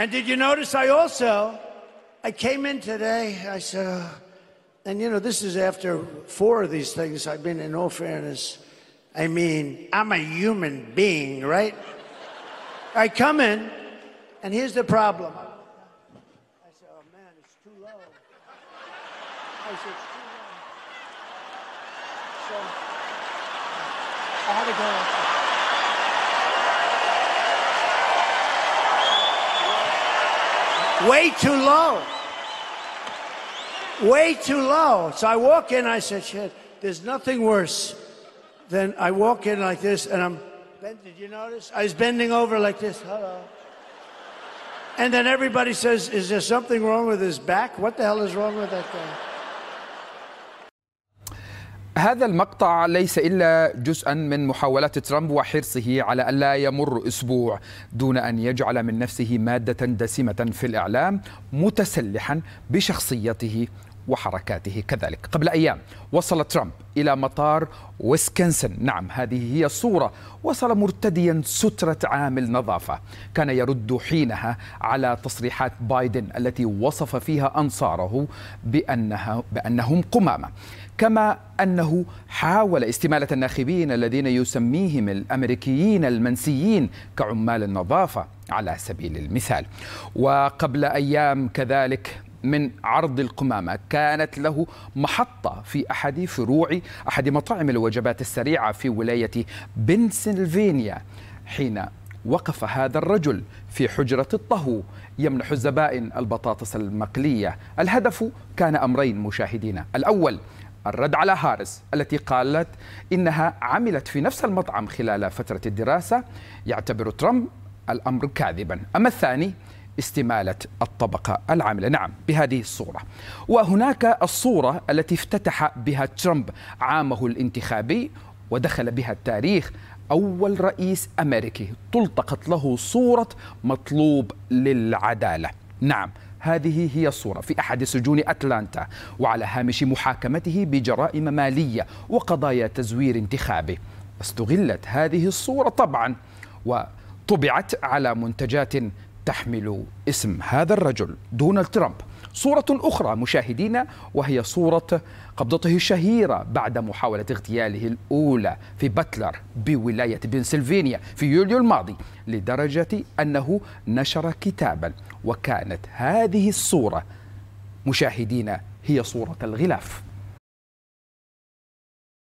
And did you notice I also, I came in today, I said, oh. and you know, this is after four of these things I've been in all fairness. I mean, I'm a human being, right? I come in, and here's the problem. I said, oh man, it's too low. I said, it's too low. So I had to go. way too low. Way too low. So I walk in, I said, shit, there's nothing worse than I walk in like this and I'm, Ben, did you notice? I was bending over like this, hello. And then everybody says, is there something wrong with his back? What the hell is wrong with that guy? هذا المقطع ليس إلا جزءا من محاولات ترامب وحرصه على ألا يمر أسبوع دون أن يجعل من نفسه مادة دسمة في الإعلام متسلحا بشخصيته وحركاته كذلك قبل أيام وصل ترامب إلى مطار ويسكنسن نعم هذه هي الصورة وصل مرتديا سترة عامل نظافة كان يرد حينها على تصريحات بايدن التي وصف فيها أنصاره بأنها بأنهم قمامة كما أنه حاول استمالة الناخبين الذين يسميهم الأمريكيين المنسيين كعمال النظافة على سبيل المثال وقبل أيام كذلك من عرض القمامة كانت له محطة في أحد فروع أحد مطاعم الوجبات السريعة في ولاية بنسلفانيا حين وقف هذا الرجل في حجرة الطهو يمنح الزبائن البطاطس المقلية الهدف كان أمرين مشاهدينا الأول الرد على هارس التي قالت إنها عملت في نفس المطعم خلال فترة الدراسة يعتبر ترامب الأمر كاذبا أما الثاني استمالة الطبقة العاملة نعم بهذه الصورة وهناك الصورة التي افتتح بها ترامب عامه الانتخابي ودخل بها التاريخ أول رئيس أمريكي تلتقط له صورة مطلوب للعدالة نعم هذه هي الصورة في أحد سجون أتلانتا وعلى هامش محاكمته بجرائم مالية وقضايا تزوير انتخابي استغلت هذه الصورة طبعا وطبعت على منتجات تحمل اسم هذا الرجل دونالد ترامب صورة أخرى مشاهدينا وهي صورة قبضته الشهيرة بعد محاولة اغتياله الأولى في باتلر بولاية بنسلفانيا في يوليو الماضي لدرجة أنه نشر كتابا وكانت هذه الصورة مشاهدينا هي صورة الغلاف